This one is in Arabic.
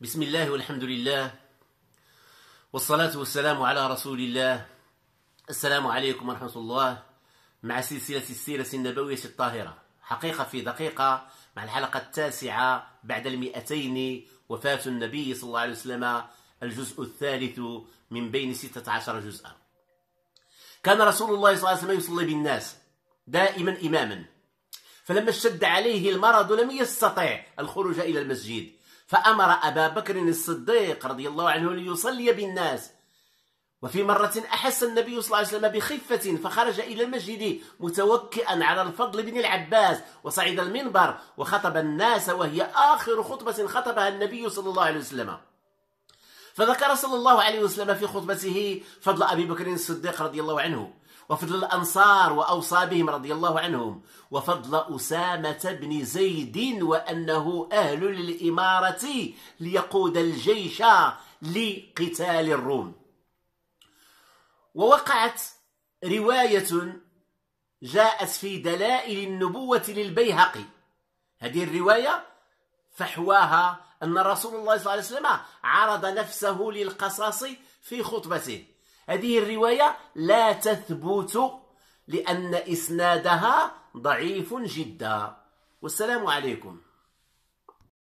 بسم الله والحمد لله والصلاة والسلام على رسول الله السلام عليكم ورحمة الله مع سلسلة السيرة النبوية الطاهرة حقيقة في دقيقة مع الحلقة التاسعة بعد المئتين وفاة النبي صلى الله عليه وسلم الجزء الثالث من بين ستة عشر جزءا كان رسول الله صلى الله عليه وسلم يصلي بالناس دائما إماما فلما اشتد عليه المرض لم يستطع الخروج إلى المسجد فأمر أبا بكر الصديق رضي الله عنه ليصلي بالناس وفي مرة أحس النبي صلى الله عليه وسلم بخفة فخرج إلى المسجد متوكئا على الفضل بن العباس وصعد المنبر وخطب الناس وهي آخر خطبة خطبها النبي صلى الله عليه وسلم فذكر صلى الله عليه وسلم في خطبته فضل أبي بكر الصديق رضي الله عنه وفضل الأنصار وأوصى بهم رضي الله عنهم وفضل أسامة بن زيد وأنه أهل للإمارة ليقود الجيش لقتال الروم ووقعت رواية جاءت في دلائل النبوة للبيهقي هذه الرواية فحواها أن رسول الله صلى الله عليه وسلم عرض نفسه للقصاص في خطبته هذه الرواية لا تثبت لأن إسنادها ضعيف جدا والسلام عليكم